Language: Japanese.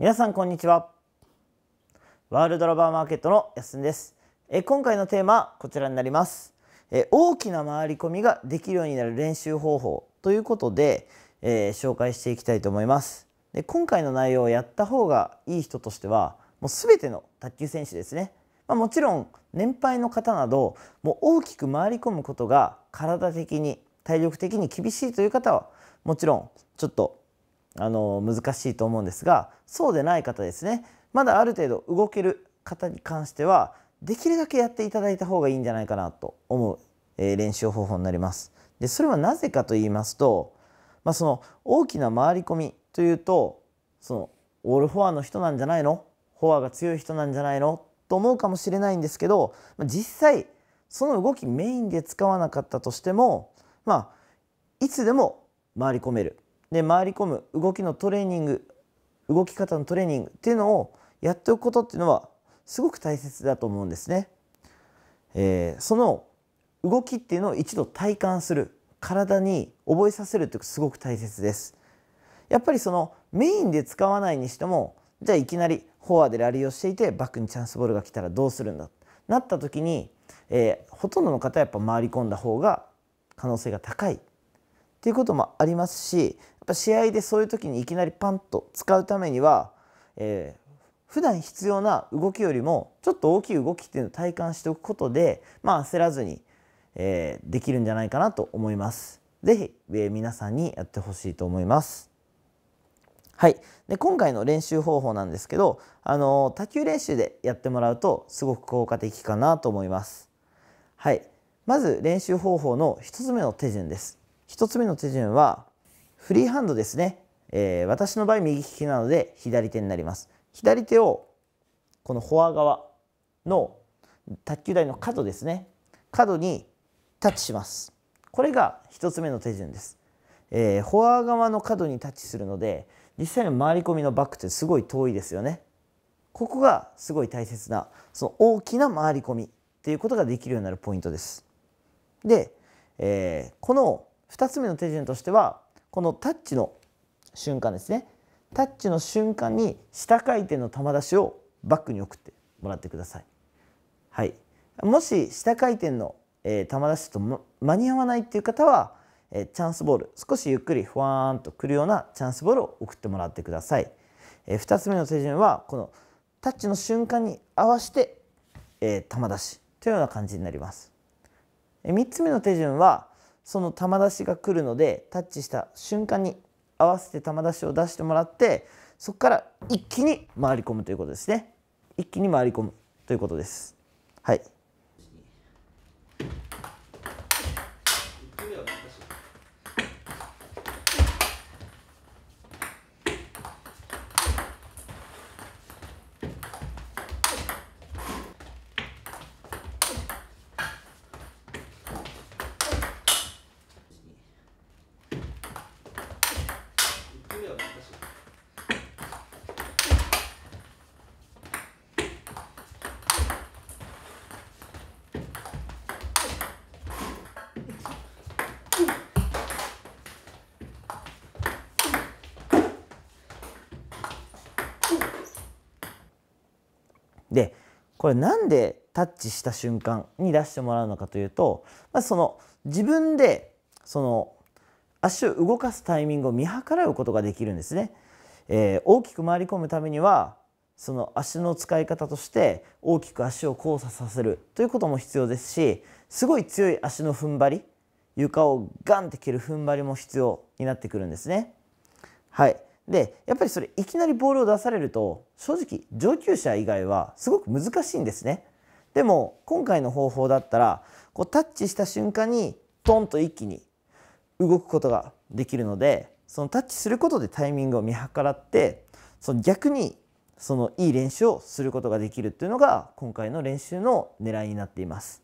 皆さんこんにちはワールドラバーマーケットの安んですえ今回のテーマこちらになりますえ大きな回り込みができるようになる練習方法ということで、えー、紹介していきたいと思いますで今回の内容をやった方がいい人としてはもう全ての卓球選手ですね、まあ、もちろん年配の方などもう大きく回り込むことが体的に体力的に厳しいという方はもちろんちょっとあの難しいと思うんですがそうでない方ですねまだある程度動ける方に関してはできるだけやっていただいた方がいいんじゃないかなと思う、えー、練習方法になります。でそれはなぜかと言いますと、まあ、その大きな回り込みというとそのオールフォアの人なんじゃないのフォアが強い人なんじゃないのと思うかもしれないんですけど、まあ、実際その動きメインで使わなかったとしてもまあいつでも回り込めるで回り込む動きのトレーニング動き方のトレーニングっていうのをやっておくことっていうのはすごく大切だと思うんですね。えー、その動きっていうのを一度体感する体に覚えさせるってすごく大切です。やっぱりそのメインで使わないにしてもじゃあいきなりフォアでラリーをしていてバックにチャンスボールが来たらどうするんだなった時に、えー、ほとんどの方はやっぱ回り込んだ方が可能性が高いっていうこともありますしぱ試合でそういう時にいきなりパンと使うためには、えー、普段必要な動きよりもちょっと大きい動きっていうのを体感しておくことで、まあ、焦らずに、えー、できるんじゃないかなと思います。ぜひ、えー、皆さんにやってほしいと思います。はい、で今回の練習方法なんですけど、あのー、卓球練習でやってもらうとすごく効果的かなと思います。はい、まず練習方法の1つ目の手順です。1つ目の手順は、フリーハンドですね、えー、私の場合右利きなので左手になります左手をこのフォア側の卓球台の角ですね角にタッチしますこれが1つ目の手順です、えー、フォア側の角にタッチするので実際の回り込みのバックってすごい遠いですよねここがすごい大切なその大きな回り込みっていうことができるようになるポイントですで、えー、この2つ目の手順としてはこのタッチの瞬間ですねタッチの瞬間に下回転の球出しをバックに送ってもらってください。はい、もし下回転の、えー、球出しと間に合わないっていう方は、えー、チャンスボール少しゆっくりふわーんとくるようなチャンスボールを送ってもらってください。えー、2つ目の手順はこのタッチの瞬間に合わせて、え球出しというような感じになります。え3つ目の手順はその球出しが来るのでタッチした瞬間に合わせて球出しを出してもらってそこから一気に回り込むということですね一気に回り込むということですはいでこれなんでタッチした瞬間に出してもらうのかというと、まあ、その自分でその足を動かすタイミングを見計らうことができるんですね。えー、大きく回り込むためにはその足の使い方として大きく足を交差させるということも必要ですしすごい強い足の踏ん張り床をガンって蹴る踏ん張りも必要になってくるんですね。はい、でやっぱりそれいきなりボールを出されると正直上級者以外はすごく難しいんですね。でも今回の方法だったらこうタッチした瞬間にトンと一気に動くことができるのでそのタッチすることでタイミングを見計らってその逆にそのいい練習をすることができるっていうのが今回の練習の狙いになっています。